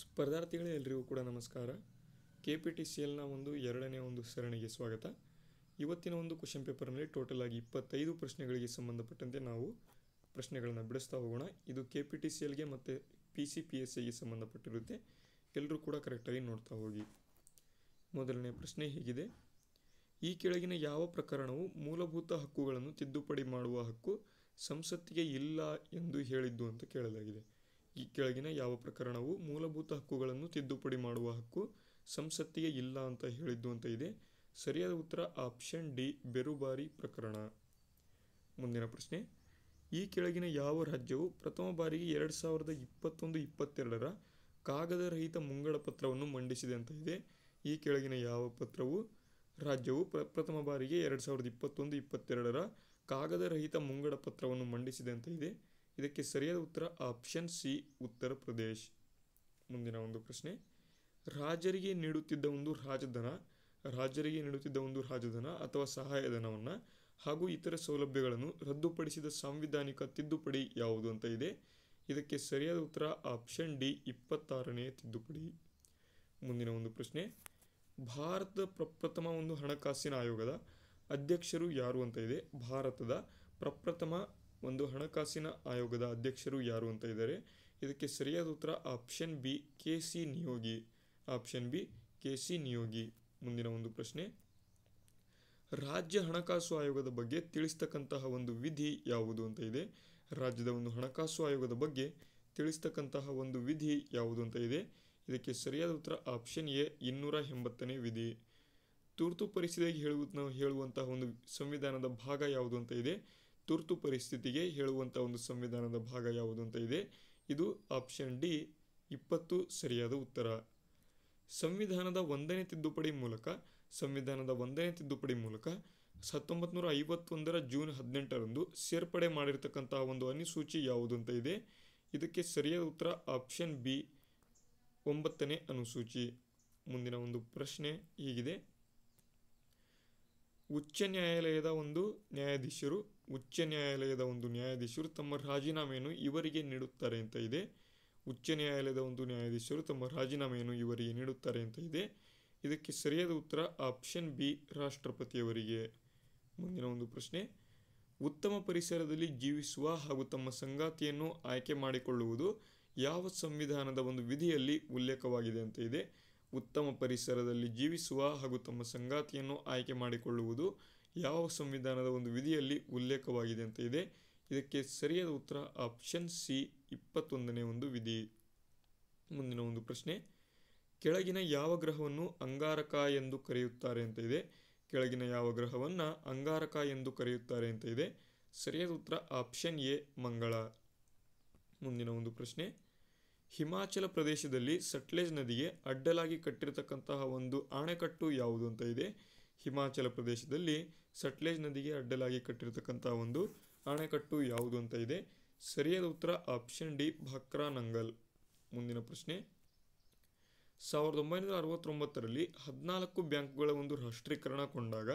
ಸ್ಪರ್ಧಾರ್ಥಿಗಳೇ ಎಲ್ರಿಗೂ ಕೂಡ ನಮಸ್ಕಾರ ಕೆ ಪಿ ಟಿ ಸಿ ಎಲ್ನ ಒಂದು ಎರಡನೇ ಒಂದು ಸರಣಿಗೆ ಸ್ವಾಗತ ಇವತ್ತಿನ ಒಂದು ಕ್ವಶನ್ ಪೇಪರ್ನಲ್ಲಿ ಟೋಟಲ್ ಆಗಿ ಇಪ್ಪತ್ತೈದು ಪ್ರಶ್ನೆಗಳಿಗೆ ಸಂಬಂಧಪಟ್ಟಂತೆ ನಾವು ಪ್ರಶ್ನೆಗಳನ್ನು ಬಿಡಿಸ್ತಾ ಹೋಗೋಣ ಇದು ಕೆ ಪಿ ಟಿ ಸಿ ಎಲ್ಗೆ ಮತ್ತು ಪಿ ಸಿ ಪಿ ಎಸ್ ಸಿಗೆ ಸಂಬಂಧಪಟ್ಟಿರುತ್ತೆ ಎಲ್ಲರೂ ಕೂಡ ಕರೆಕ್ಟಾಗಿ ನೋಡ್ತಾ ಹೋಗಿ ಮೊದಲನೇ ಪ್ರಶ್ನೆ ಹೇಗಿದೆ ಈ ಕೆಳಗಿನ ಯಾವ ಪ್ರಕರಣವು ಮೂಲಭೂತ ಹಕ್ಕುಗಳನ್ನು ತಿದ್ದುಪಡಿ ಮಾಡುವ ಹಕ್ಕು ಸಂಸತ್ತಿಗೆ ಇಲ್ಲ ಎಂದು ಹೇಳಿದ್ದು ಅಂತ ಕೇಳಲಾಗಿದೆ ಈ ಕೆಳಗಿನ ಯಾವ ಪ್ರಕರಣವು ಮೂಲಭೂತ ಹಕ್ಕುಗಳನ್ನು ತಿದ್ದುಪಡಿ ಮಾಡುವ ಹಕ್ಕು ಸಂಸತ್ತಿಗೆ ಇಲ್ಲ ಅಂತ ಹೇಳಿದ್ದು ಅಂತ ಇದೆ ಸರಿಯಾದ ಉತ್ತರ ಆಪ್ಷನ್ ಡಿ ಬೆರುಬಾರಿ ಪ್ರಕರಣ ಮುಂದಿನ ಪ್ರಶ್ನೆ ಈ ಕೆಳಗಿನ ಯಾವ ರಾಜ್ಯವು ಪ್ರಥಮ ಬಾರಿಗೆ ಎರಡು ಸಾವಿರದ ಇಪ್ಪತ್ತೊಂದು ಇಪ್ಪತ್ತೆರಡರ ಕಾಗದ ರಹಿತ ಮುಂಗಡ ಪತ್ರವನ್ನು ಮಂಡಿಸಿದೆ ಅಂತ ಇದೆ ಈ ಕೆಳಗಿನ ಯಾವ ಪತ್ರವು ರಾಜ್ಯವು ಪ್ರ ಪ್ರಥಮ ಬಾರಿಗೆ ಎರಡು ಸಾವಿರದ ಇಪ್ಪತ್ತೊಂದು ಇಪ್ಪತ್ತೆರಡರ ಕಾಗದ ರಹಿತ ಮುಂಗಡ ಪತ್ರವನ್ನು ಮಂಡಿಸಿದೆ ಅಂತ ಇದೆ ಇದಕ್ಕೆ ಸರಿಯಾದ ಉತ್ತರ ಆಪ್ಷನ್ ಸಿ ಉತ್ತರ ಪ್ರದೇಶ್ ಮುಂದಿನ ಒಂದು ಪ್ರಶ್ನೆ ರಾಜರಿಗೆ ನೀಡುತ್ತಿದ್ದ ಒಂದು ರಾಜಧನ ರಾಜರಿಗೆ ನೀಡುತ್ತಿದ್ದ ಒಂದು ರಾಜಧನ ಅಥವಾ ಸಹಾಯಧನವನ್ನು ಹಾಗೂ ಇತರ ಸೌಲಭ್ಯಗಳನ್ನು ರದ್ದುಪಡಿಸಿದ ಸಾಂವಿಧಾನಿಕ ತಿದ್ದುಪಡಿ ಯಾವುದು ಅಂತ ಇದೆ ಇದಕ್ಕೆ ಸರಿಯಾದ ಉತ್ತರ ಆಪ್ಷನ್ ಡಿ ಇಪ್ಪತ್ತಾರನೇ ತಿದ್ದುಪಡಿ ಮುಂದಿನ ಒಂದು ಪ್ರಶ್ನೆ ಭಾರತದ ಪ್ರಪ್ರಥಮ ಒಂದು ಹಣಕಾಸಿನ ಆಯೋಗದ ಅಧ್ಯಕ್ಷರು ಯಾರು ಅಂತ ಇದೆ ಭಾರತದ ಪ್ರಪ್ರಥಮ ಒಂದು ಹಣಕಾಸಿನ ಆಯೋಗದ ಅಧ್ಯಕ್ಷರು ಯಾರು ಅಂತ ಇದ್ದಾರೆ ಇದಕ್ಕೆ ಸರಿಯಾದ ಉತ್ತರ option B K C Niyogi option B K C Niyogi ಮುಂದಿನ ಒಂದು ಪ್ರಶ್ನೆ ರಾಜ್ಯ ಹಣಕಾಸು ಆಯೋಗದ ಬಗ್ಗೆ ತಿಳಿಸ್ತಕ್ಕಂತಹ ಒಂದು ವಿಧಿ ಯಾವುದು ಅಂತ ಇದೆ ರಾಜ್ಯದ ಒಂದು ಹಣಕಾಸು ಆಯೋಗದ ಬಗ್ಗೆ ತಿಳಿಸ್ತಕ್ಕಂತಹ ಒಂದು ವಿಧಿ ಯಾವುದು ಅಂತ ಇದೆ ಇದಕ್ಕೆ ಸರಿಯಾದ ಉತ್ತರ ಆಪ್ಷನ್ ಎ ಇನ್ನೂರ ಎಂಬತ್ತನೇ ವಿಧಿ ತುರ್ತು ಪರಿಸ್ಥಿತಿಗೆ ಹೇಳುವ ಹೇಳುವಂತಹ ಒಂದು ಸಂವಿಧಾನದ ಭಾಗ ಯಾವುದು ಅಂತ ಇದೆ ತುರ್ತು ಪರಿಸ್ಥಿತಿಗೆ ಹೇಳುವಂಥ ಒಂದು ಸಂವಿಧಾನದ ಭಾಗ ಯಾವುದು ಅಂತ ಇದೆ ಇದು ಆಪ್ಷನ್ ಡಿ ಇಪ್ಪತ್ತು ಸರಿಯಾದ ಉತ್ತರ ಸಂವಿಧಾನದ ಒಂದನೇ ತಿದ್ದುಪಡಿ ಮೂಲಕ ಸಂವಿಧಾನದ ಒಂದನೇ ತಿದ್ದುಪಡಿ ಮೂಲಕ ಹತ್ತೊಂಬತ್ತು ನೂರ ಐವತ್ತೊಂದರ ಜೂನ್ ಹದಿನೆಂಟರಂದು ಸೇರ್ಪಡೆ ಮಾಡಿರತಕ್ಕಂತಹ ಒಂದು ಅನುಸೂಚಿ ಯಾವುದು ಅಂತ ಇದೆ ಇದಕ್ಕೆ ಸರಿಯಾದ ಉತ್ತರ ಆಪ್ಷನ್ ಬಿ ಒಂಬತ್ತನೇ ಅನುಸೂಚಿ ಮುಂದಿನ ಒಂದು ಪ್ರಶ್ನೆ ಹೀಗಿದೆ ಉಚ್ಚ ನ್ಯಾಯಾಲಯದ ಒಂದು ನ್ಯಾಯಾಧೀಶರು ಉಚ್ಚ ನ್ಯಾಯಾಲಯದ ಒಂದು ನ್ಯಾಯಾಧೀಶರು ತಮ್ಮ ರಾಜೀನಾಮೆಯನ್ನು ಇವರಿಗೆ ನೀಡುತ್ತಾರೆ ಅಂತ ಇದೆ ಉಚ್ಚ ನ್ಯಾಯಾಲಯದ ಒಂದು ನ್ಯಾಯಾಧೀಶರು ತಮ್ಮ ರಾಜೀನಾಮೆಯನ್ನು ಇವರಿಗೆ ನೀಡುತ್ತಾರೆ ಅಂತ ಇದೆ ಇದಕ್ಕೆ ಸರಿಯಾದ ಉತ್ತರ ಆಪ್ಷನ್ ಬಿ ರಾಷ್ಟ್ರಪತಿಯವರಿಗೆ ಮುಂದಿನ ಒಂದು ಪ್ರಶ್ನೆ ಉತ್ತಮ ಪರಿಸರದಲ್ಲಿ ಜೀವಿಸುವ ಹಾಗೂ ತಮ್ಮ ಸಂಗಾತಿಯನ್ನು ಆಯ್ಕೆ ಮಾಡಿಕೊಳ್ಳುವುದು ಯಾವ ಸಂವಿಧಾನದ ಒಂದು ವಿಧಿಯಲ್ಲಿ ಉಲ್ಲೇಖವಾಗಿದೆ ಅಂತ ಇದೆ ಉತ್ತಮ ಪರಿಸರದಲ್ಲಿ ಜೀವಿಸುವ ಹಾಗೂ ತಮ್ಮ ಸಂಗಾತಿಯನ್ನು ಆಯ್ಕೆ ಮಾಡಿಕೊಳ್ಳುವುದು ಯಾವ ಸಂವಿಧಾನದ ಒಂದು ವಿಧಿಯಲ್ಲಿ ಉಲ್ಲೇಖವಾಗಿದೆ ಅಂತ ಇದೆ ಇದಕ್ಕೆ ಸರಿಯಾದ ಉತ್ತರ ಆಪ್ಷನ್ ಸಿ ಇಪ್ಪತ್ತೊಂದನೇ ಒಂದು ವಿಧಿ ಮುಂದಿನ ಒಂದು ಪ್ರಶ್ನೆ ಕೆಳಗಿನ ಯಾವ ಗ್ರಹವನ್ನು ಅಂಗಾರಕ ಎಂದು ಕರೆಯುತ್ತಾರೆ ಅಂತ ಇದೆ ಕೆಳಗಿನ ಯಾವ ಗ್ರಹವನ್ನು ಅಂಗಾರಕ ಎಂದು ಕರೆಯುತ್ತಾರೆ ಅಂತ ಇದೆ ಸರಿಯಾದ ಉತ್ತರ ಆಪ್ಷನ್ ಎ ಮಂಗಳ ಮುಂದಿನ ಒಂದು ಪ್ರಶ್ನೆ ಹಿಮಾಚಲ ಪ್ರದೇಶದಲ್ಲಿ ಸಟ್ಲೇಜ್ ನದಿಗೆ ಅಡ್ಡಲಾಗಿ ಕಟ್ಟಿರತಕ್ಕಂತಹ ಒಂದು ಅಣೆಕಟ್ಟು ಯಾವುದು ಅಂತ ಇದೆ ಹಿಮಾಚಲ ಪ್ರದೇಶದಲ್ಲಿ ಸಟ್ಲೇಜ್ ನದಿಗೆ ಅಡ್ಡಲಾಗಿ ಕಟ್ಟಿರತಕ್ಕಂಥ ಒಂದು ಅಣೆಕಟ್ಟು ಯಾವುದು ಅಂತ ಇದೆ ಸರಿಯಾದ ಉತ್ತರ ಆಪ್ಷನ್ ಡಿ ನಂಗಲ್ ಮುಂದಿನ ಪ್ರಶ್ನೆ ಸಾವಿರದ ಒಂಬೈನೂರ ಅರವತ್ತೊಂಬತ್ತರಲ್ಲಿ ಹದಿನಾಲ್ಕು ಬ್ಯಾಂಕ್ಗಳ ಒಂದು ರಾಷ್ಟ್ರೀಕರಣ ಕೊಂಡಾಗ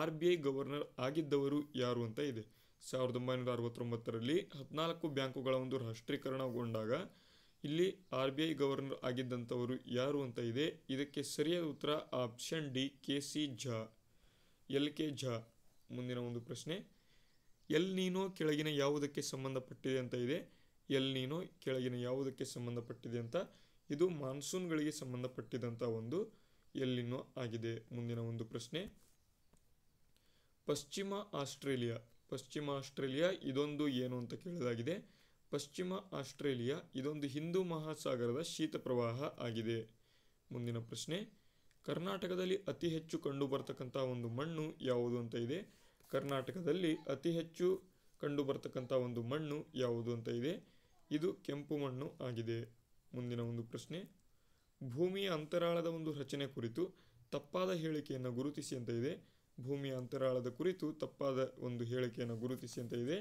ಆರ್ ಬಿ ಐ ಗವರ್ನರ್ ಆಗಿದ್ದವರು ಯಾರು ಅಂತ ಇದೆ ಸಾವಿರದ ಒಂಬೈನೂರ ಅರವತ್ತೊಂಬತ್ತರಲ್ಲಿ ಹದಿನಾಲ್ಕು ಬ್ಯಾಂಕುಗಳ ಒಂದು ರಾಷ್ಟ್ರೀಕರಣಗೊಂಡಾಗ ಇಲ್ಲಿ ಆರ್ ಬಿ ಐ ಗವರ್ನರ್ ಆಗಿದ್ದಂಥವರು ಯಾರು ಅಂತ ಇದೆ ಇದಕ್ಕೆ ಸರಿಯಾದ ಉತ್ತರ option D K C Jha L K Jha ಮುಂದಿನ ಒಂದು ಪ್ರಶ್ನೆ ಎಲ್ ನೀನೋ ಕೆಳಗಿನ ಯಾವುದಕ್ಕೆ ಸಂಬಂಧಪಟ್ಟಿದೆ ಅಂತ ಇದೆ ಎಲ್ ನೀನೋ ಕೆಳಗಿನ ಯಾವುದಕ್ಕೆ ಸಂಬಂಧಪಟ್ಟಿದೆ ಅಂತ ಇದು ಮಾನ್ಸೂನ್ಗಳಿಗೆ ಸಂಬಂಧಪಟ್ಟಿದಂಥ ಒಂದು ಎಲ್ಲಿನೋ ಆಗಿದೆ ಮುಂದಿನ ಒಂದು ಪ್ರಶ್ನೆ ಪಶ್ಚಿಮ ಆಸ್ಟ್ರೇಲಿಯಾ ಪಶ್ಚಿಮ ಆಸ್ಟ್ರೇಲಿಯಾ ಇದೊಂದು ಏನು ಅಂತ ಕೇಳಲಾಗಿದೆ ಪಶ್ಚಿಮ ಆಸ್ಟ್ರೇಲಿಯಾ ಇದೊಂದು ಹಿಂದೂ ಮಹಾಸಾಗರದ ಶೀತ ಪ್ರವಾಹ ಆಗಿದೆ ಮುಂದಿನ ಪ್ರಶ್ನೆ ಕರ್ನಾಟಕದಲ್ಲಿ ಅತಿ ಹೆಚ್ಚು ಕಂಡುಬರ್ತಕ್ಕಂಥ ಒಂದು ಮಣ್ಣು ಯಾವುದು ಅಂತ ಇದೆ ಕರ್ನಾಟಕದಲ್ಲಿ ಅತಿ ಹೆಚ್ಚು ಕಂಡುಬರ್ತಕ್ಕಂಥ ಒಂದು ಮಣ್ಣು ಯಾವುದು ಅಂತ ಇದೆ ಇದು ಕೆಂಪು ಮಣ್ಣು ಆಗಿದೆ ಮುಂದಿನ ಒಂದು ಪ್ರಶ್ನೆ ಭೂಮಿಯ ಅಂತರಾಳದ ಒಂದು ರಚನೆ ಕುರಿತು ತಪ್ಪಾದ ಹೇಳಿಕೆಯನ್ನು ಗುರುತಿಸಿ ಅಂತ ಇದೆ ಭೂಮಿಯ ಅಂತರಾಳದ ಕುರಿತು ತಪ್ಪಾದ ಒಂದು ಹೇಳಿಕೆಯನ್ನು ಗುರುತಿಸಿ ಅಂತ ಇದೆ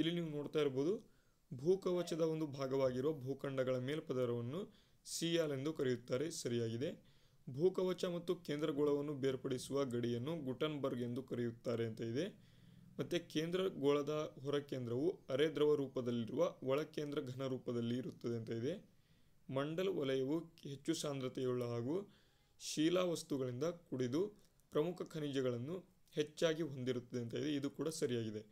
ಇಲ್ಲಿ ನೀವು ನೋಡ್ತಾ ಇರ್ಬೋದು ಭೂಕವಚದ ಒಂದು ಭಾಗವಾಗಿರುವ ಭೂಖಂಡಗಳ ಮೇಲ್ಪದರವನ್ನು ಸಿಯಾಲ್ ಎಂದು ಕರೆಯುತ್ತಾರೆ ಸರಿಯಾಗಿದೆ ಭೂಕವಚ ಮತ್ತು ಕೇಂದ್ರಗೋಳವನ್ನು ಬೇರ್ಪಡಿಸುವ ಗಡಿಯನ್ನು ಗುಟನ್ಬರ್ಗ್ ಎಂದು ಕರೆಯುತ್ತಾರೆ ಅಂತ ಇದೆ ಮತ್ತು ಕೇಂದ್ರಗೋಳದ ಹೊರಕೇಂದ್ರವು ದ್ರವ ರೂಪದಲ್ಲಿರುವ ಒಳಕೇಂದ್ರ ಘನ ರೂಪದಲ್ಲಿ ಇರುತ್ತದೆ ಅಂತ ಇದೆ ಮಂಡಲ್ ವಲಯವು ಹೆಚ್ಚು ಸಾಂದ್ರತೆಯುಳ್ಳ ಹಾಗೂ ಶೀಲಾ ವಸ್ತುಗಳಿಂದ ಕುಡಿದು ಪ್ರಮುಖ ಖನಿಜಗಳನ್ನು ಹೆಚ್ಚಾಗಿ ಹೊಂದಿರುತ್ತದೆ ಅಂತ ಇದೆ ಇದು ಕೂಡ ಸರಿಯಾಗಿದೆ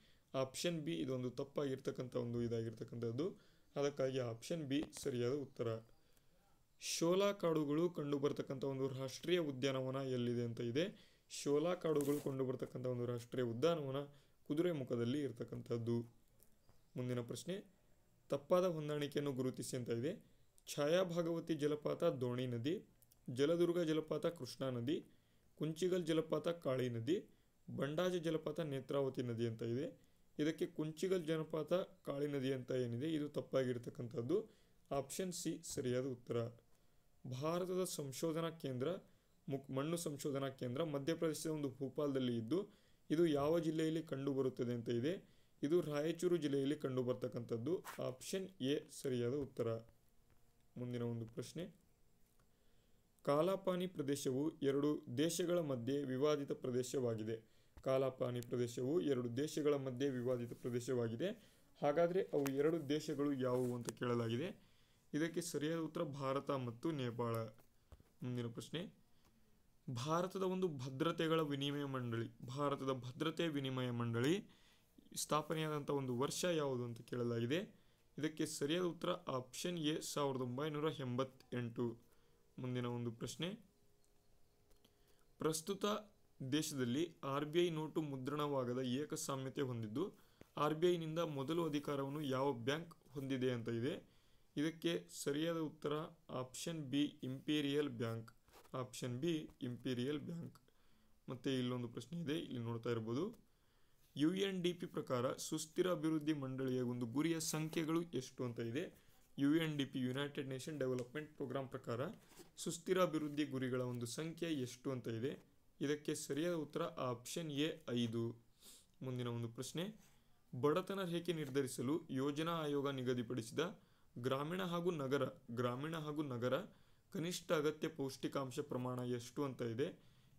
ಆಪ್ಷನ್ ಬಿ ಇದೊಂದು ತಪ್ಪಾಗಿರ್ತಕ್ಕಂಥ ಒಂದು ಇದಾಗಿರ್ತಕ್ಕಂಥದ್ದು ಅದಕ್ಕಾಗಿ ಆಪ್ಷನ್ ಬಿ ಸರಿಯಾದ ಉತ್ತರ ಶೋಲಾ ಕಾಡುಗಳು ಕಂಡುಬರ್ತಕ್ಕಂಥ ಒಂದು ರಾಷ್ಟ್ರೀಯ ಉದ್ಯಾನವನ ಎಲ್ಲಿದೆ ಅಂತ ಇದೆ ಶೋಲಾ ಕಾಡುಗಳು ಕಂಡುಬರ್ತಕ್ಕಂಥ ಒಂದು ರಾಷ್ಟ್ರೀಯ ಉದ್ಯಾನವನ ಕುದುರೆ ಮುಖದಲ್ಲಿ ಇರತಕ್ಕಂಥದ್ದು ಮುಂದಿನ ಪ್ರಶ್ನೆ ತಪ್ಪಾದ ಹೊಂದಾಣಿಕೆಯನ್ನು ಗುರುತಿಸಿ ಅಂತ ಇದೆ ಛಾಯಾಭಾಗವತಿ ಜಲಪಾತ ದೋಣಿ ನದಿ ಜಲದುರ್ಗ ಜಲಪಾತ ಕೃಷ್ಣಾ ನದಿ ಕುಂಚಿಗಲ್ ಜಲಪಾತ ಕಾಳಿ ನದಿ ಬಂಡಾಜ ಜಲಪಾತ ನೇತ್ರಾವತಿ ನದಿ ಅಂತ ಇದೆ ಇದಕ್ಕೆ ಕುಂಚಿಗಲ್ ಜನಪಾತ ಕಾಳಿ ನದಿ ಅಂತ ಏನಿದೆ ಇದು ತಪ್ಪಾಗಿರ್ತಕ್ಕಂಥದ್ದು ಆಪ್ಷನ್ ಸಿ ಸರಿಯಾದ ಉತ್ತರ ಭಾರತದ ಸಂಶೋಧನಾ ಕೇಂದ್ರ ಮುಕ್ ಮಣ್ಣು ಸಂಶೋಧನಾ ಕೇಂದ್ರ ಮಧ್ಯಪ್ರದೇಶದ ಒಂದು ಭೂಪಾಲದಲ್ಲಿ ಇದ್ದು ಇದು ಯಾವ ಜಿಲ್ಲೆಯಲ್ಲಿ ಕಂಡುಬರುತ್ತದೆ ಅಂತ ಇದೆ ಇದು ರಾಯಚೂರು ಜಿಲ್ಲೆಯಲ್ಲಿ ಕಂಡುಬರ್ತಕ್ಕಂಥದ್ದು ಆಪ್ಷನ್ ಎ ಸರಿಯಾದ ಉತ್ತರ ಮುಂದಿನ ಒಂದು ಪ್ರಶ್ನೆ ಕಾಲಾಪಾನಿ ಪ್ರದೇಶವು ಎರಡು ದೇಶಗಳ ಮಧ್ಯೆ ವಿವಾದಿತ ಪ್ರದೇಶವಾಗಿದೆ ಕಾಲಾಪಾನಿ ಪ್ರದೇಶವು ಎರಡು ದೇಶಗಳ ಮಧ್ಯೆ ವಿವಾದಿತ ಪ್ರದೇಶವಾಗಿದೆ ಹಾಗಾದರೆ ಅವು ಎರಡು ದೇಶಗಳು ಯಾವುವು ಅಂತ ಕೇಳಲಾಗಿದೆ ಇದಕ್ಕೆ ಸರಿಯಾದ ಉತ್ತರ ಭಾರತ ಮತ್ತು ನೇಪಾಳ ಮುಂದಿನ ಪ್ರಶ್ನೆ ಭಾರತದ ಒಂದು ಭದ್ರತೆಗಳ ವಿನಿಮಯ ಮಂಡಳಿ ಭಾರತದ ಭದ್ರತೆ ವಿನಿಮಯ ಮಂಡಳಿ ಸ್ಥಾಪನೆಯಾದಂಥ ಒಂದು ವರ್ಷ ಯಾವುದು ಅಂತ ಕೇಳಲಾಗಿದೆ ಇದಕ್ಕೆ ಸರಿಯಾದ ಉತ್ತರ ಆಪ್ಷನ್ ಎ ಸಾವಿರದ ಒಂಬೈನೂರ ಎಂಬತ್ತೆಂಟು ಮುಂದಿನ ಒಂದು ಪ್ರಶ್ನೆ ಪ್ರಸ್ತುತ ದೇಶದಲ್ಲಿ ಆರ್ ಬಿ ಐ ನೋಟು ಮುದ್ರಣವಾಗದ ಏಕಸಾಮ್ಯತೆ ಹೊಂದಿದ್ದು ಆರ್ ಬಿ ಐನಿಂದ ಮೊದಲು ಅಧಿಕಾರವನ್ನು ಯಾವ ಬ್ಯಾಂಕ್ ಹೊಂದಿದೆ ಅಂತ ಇದೆ ಇದಕ್ಕೆ ಸರಿಯಾದ ಉತ್ತರ option B Imperial Bank option B Imperial Bank ಮತ್ತು ಇಲ್ಲೊಂದು ಪ್ರಶ್ನೆ ಇದೆ ಇಲ್ಲಿ ನೋಡ್ತಾ ಇರ್ಬೋದು ಯು ಎನ್ ಡಿ ಪಿ ಪ್ರಕಾರ ಸುಸ್ಥಿರ ಅಭಿವೃದ್ಧಿ ಮಂಡಳಿಯ ಒಂದು ಗುರಿಯ ಸಂಖ್ಯೆಗಳು ಎಷ್ಟು ಅಂತ ಇದೆ U N D P United Nation Development Programme ಪ್ರಕಾರ ಸುಸ್ಥಿರ ಅಭಿವೃದ್ಧಿ ಗುರಿಗಳ ಒಂದು ಸಂಖ್ಯೆ ಎಷ್ಟು ಅಂತ ಇದೆ ಇದಕ್ಕೆ ಸರಿಯಾದ ಉತ್ತರ ಆಪ್ಷನ್ ಎ ಐದು ಮುಂದಿನ ಒಂದು ಪ್ರಶ್ನೆ ಬಡತನ ರೇಖೆ ನಿರ್ಧರಿಸಲು ಯೋಜನಾ ಆಯೋಗ ನಿಗದಿಪಡಿಸಿದ ಗ್ರಾಮೀಣ ಹಾಗೂ ನಗರ ಗ್ರಾಮೀಣ ಹಾಗೂ ನಗರ ಕನಿಷ್ಠ ಅಗತ್ಯ ಪೌಷ್ಟಿಕಾಂಶ ಪ್ರಮಾಣ ಎಷ್ಟು ಅಂತ ಇದೆ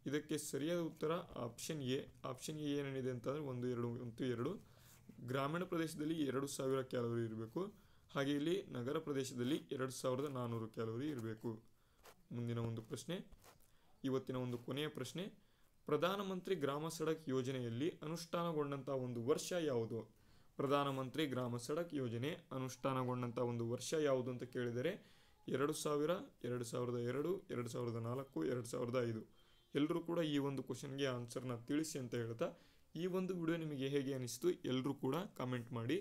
ಇದಕ್ಕೆ ಸರಿಯಾದ ಉತ್ತರ ಆಪ್ಷನ್ ಎ ಆಪ್ಷನ್ ಎ ಏನೇನಿದೆ ಅಂತಂದರೆ ಒಂದು ಎರಡು ಒಂದು ಎರಡು ಗ್ರಾಮೀಣ ಪ್ರದೇಶದಲ್ಲಿ ಎರಡು ಸಾವಿರ ಕ್ಯಾಲೋರಿ ಇರಬೇಕು ಹಾಗೆ ಇಲ್ಲಿ ನಗರ ಪ್ರದೇಶದಲ್ಲಿ ಎರಡು ಸಾವಿರದ ನಾನ್ನೂರು ಕ್ಯಾಲೋರಿ ಇರಬೇಕು ಮುಂದಿನ ಒಂದು ಪ್ರಶ್ನೆ ಇವತ್ತಿನ ಒಂದು ಕೊನೆಯ ಪ್ರಶ್ನೆ ಪ್ರಧಾನಮಂತ್ರಿ ಗ್ರಾಮ ಸಡಕ್ ಯೋಜನೆಯಲ್ಲಿ ಅನುಷ್ಠಾನಗೊಂಡಂಥ ಒಂದು ವರ್ಷ ಯಾವುದು ಪ್ರಧಾನಮಂತ್ರಿ ಗ್ರಾಮ ಸಡಕ್ ಯೋಜನೆ ಅನುಷ್ಠಾನಗೊಂಡಂಥ ಒಂದು ವರ್ಷ ಯಾವುದು ಅಂತ ಕೇಳಿದರೆ ಎರಡು ಸಾವಿರ ಎರಡು ಸಾವಿರದ ಎರಡು ಎರಡು ಸಾವಿರದ ನಾಲ್ಕು ಎರಡು ಸಾವಿರದ ಐದು ಎಲ್ಲರೂ ಕೂಡ ಈ ಒಂದು ಕ್ವಶನ್ಗೆ ಆನ್ಸರ್ನ ತಿಳಿಸಿ ಅಂತ ಹೇಳ್ತಾ ಈ ಒಂದು ವಿಡಿಯೋ ನಿಮಗೆ ಹೇಗೆ ಅನಿಸ್ತು ಎಲ್ಲರೂ ಕೂಡ ಕಾಮೆಂಟ್ ಮಾಡಿ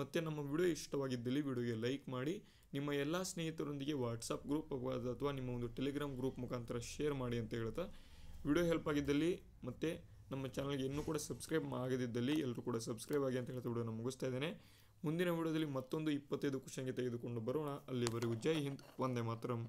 ಮತ್ತು ನಮ್ಮ ವಿಡಿಯೋ ಇಷ್ಟವಾಗಿದ್ದಲ್ಲಿ ವಿಡಿಯೋಗೆ ಲೈಕ್ ಮಾಡಿ ನಿಮ್ಮ ಎಲ್ಲ ಸ್ನೇಹಿತರೊಂದಿಗೆ ವಾಟ್ಸಪ್ ಗ್ರೂಪ್ ಅಥವಾ ನಿಮ್ಮ ಒಂದು ಟೆಲಿಗ್ರಾಮ್ ಗ್ರೂಪ್ ಮುಖಾಂತರ ಶೇರ್ ಮಾಡಿ ಅಂತ ಹೇಳ್ತಾ ವಿಡಿಯೋ ಹೆಲ್ಪ್ ಆಗಿದ್ದಲ್ಲಿ ಮತ್ತು ನಮ್ಮ ಚಾನಲ್ಗೆ ಇನ್ನೂ ಕೂಡ ಸಬ್ಸ್ಕ್ರೈಬ್ ಆಗದಿದ್ದಲ್ಲಿ ಎಲ್ಲರೂ ಕೂಡ ಸಬ್ಸ್ಕ್ರೈಬ್ ಆಗಿ ಅಂತ ಹೇಳ್ತಾ ವಿಡಿಯೋನ ಮುಗಿಸ್ತಾ ಇದ್ದೇನೆ ಮುಂದಿನ ವಿಡಿಯೋದಲ್ಲಿ ಮತ್ತೊಂದು ಇಪ್ಪತ್ತೈದು ಕ್ವಶನ್ಗೆ ತೆಗೆದುಕೊಂಡು ಬರೋಣ ಅಲ್ಲಿವರೆಗೂ ಜೈ ಹಿಂದ್ ಒಂದೇ ಮಾತರಂ